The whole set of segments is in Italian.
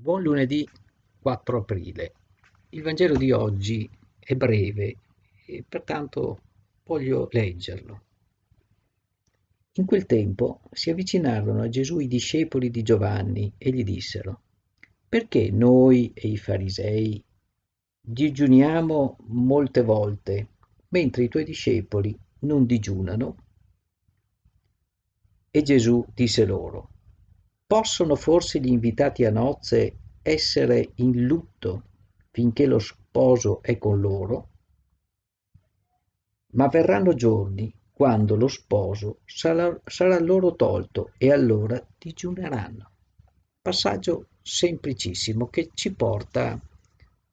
Buon lunedì 4 aprile. Il Vangelo di oggi è breve e pertanto voglio leggerlo. In quel tempo si avvicinarono a Gesù i discepoli di Giovanni e gli dissero, perché noi e i farisei digiuniamo molte volte, mentre i tuoi discepoli non digiunano? E Gesù disse loro, Possono forse gli invitati a nozze essere in lutto finché lo sposo è con loro? Ma verranno giorni quando lo sposo sarà, sarà loro tolto e allora digiuneranno. Passaggio semplicissimo che ci porta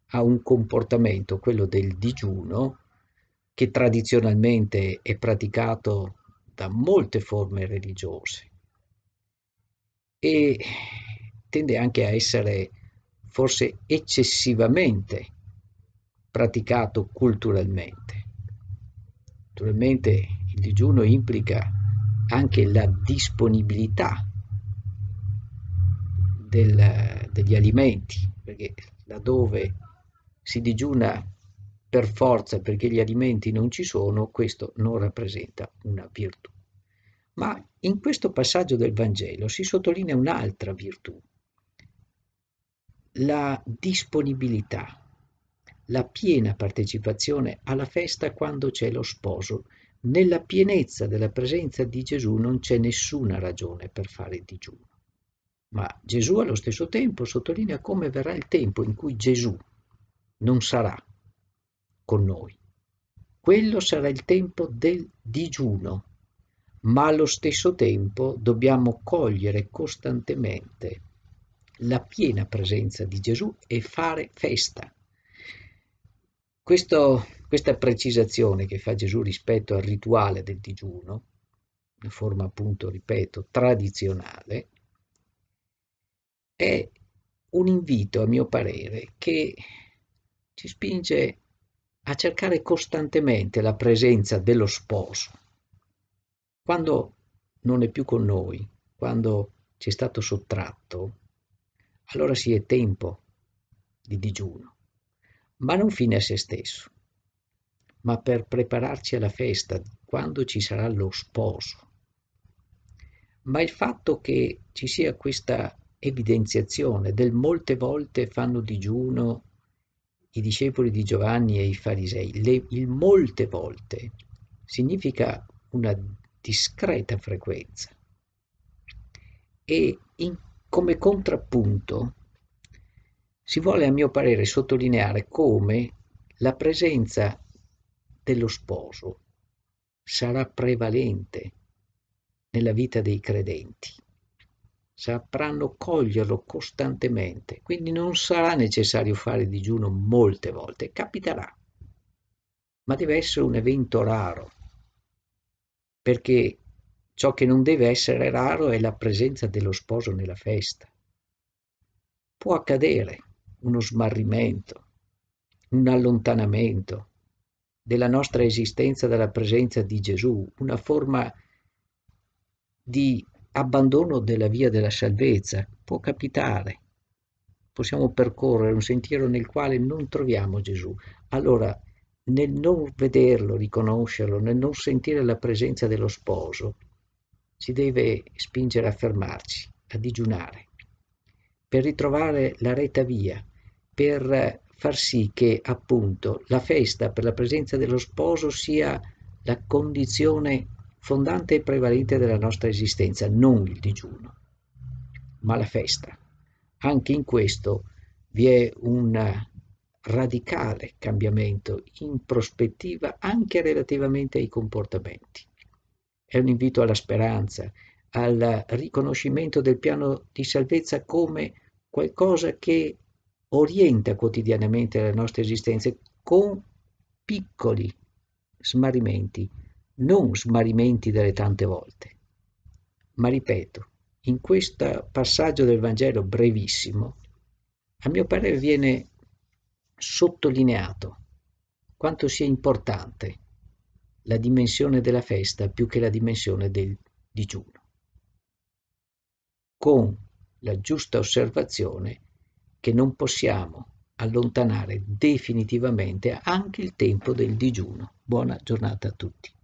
a un comportamento, quello del digiuno, che tradizionalmente è praticato da molte forme religiose e tende anche a essere forse eccessivamente praticato culturalmente. Naturalmente il digiuno implica anche la disponibilità del, degli alimenti, perché laddove si digiuna per forza perché gli alimenti non ci sono, questo non rappresenta una virtù. Ma in questo passaggio del Vangelo si sottolinea un'altra virtù, la disponibilità, la piena partecipazione alla festa quando c'è lo sposo. Nella pienezza della presenza di Gesù non c'è nessuna ragione per fare digiuno. Ma Gesù allo stesso tempo sottolinea come verrà il tempo in cui Gesù non sarà con noi. Quello sarà il tempo del digiuno, ma allo stesso tempo dobbiamo cogliere costantemente la piena presenza di Gesù e fare festa. Questo, questa precisazione che fa Gesù rispetto al rituale del digiuno, una forma appunto, ripeto, tradizionale, è un invito, a mio parere, che ci spinge a cercare costantemente la presenza dello sposo, quando non è più con noi, quando ci è stato sottratto, allora si è tempo di digiuno, ma non fine a se stesso, ma per prepararci alla festa quando ci sarà lo sposo. Ma il fatto che ci sia questa evidenziazione del molte volte fanno digiuno i discepoli di Giovanni e i farisei, le, il molte volte significa una discreta frequenza. E in, come contrappunto si vuole, a mio parere, sottolineare come la presenza dello sposo sarà prevalente nella vita dei credenti. Sapranno coglierlo costantemente, quindi non sarà necessario fare digiuno molte volte, capiterà, ma deve essere un evento raro, perché ciò che non deve essere raro è la presenza dello sposo nella festa. Può accadere uno smarrimento, un allontanamento della nostra esistenza dalla presenza di Gesù, una forma di abbandono della via della salvezza. Può capitare. Possiamo percorrere un sentiero nel quale non troviamo Gesù. Allora nel non vederlo, riconoscerlo, nel non sentire la presenza dello sposo, ci deve spingere a fermarci, a digiunare, per ritrovare la retta via, per far sì che appunto la festa per la presenza dello sposo sia la condizione fondante e prevalente della nostra esistenza, non il digiuno, ma la festa. Anche in questo vi è una radicale cambiamento in prospettiva anche relativamente ai comportamenti. È un invito alla speranza, al riconoscimento del piano di salvezza come qualcosa che orienta quotidianamente la nostra esistenza con piccoli smarrimenti, non smarrimenti delle tante volte. Ma ripeto, in questo passaggio del Vangelo brevissimo, a mio parere viene sottolineato quanto sia importante la dimensione della festa più che la dimensione del digiuno, con la giusta osservazione che non possiamo allontanare definitivamente anche il tempo del digiuno. Buona giornata a tutti.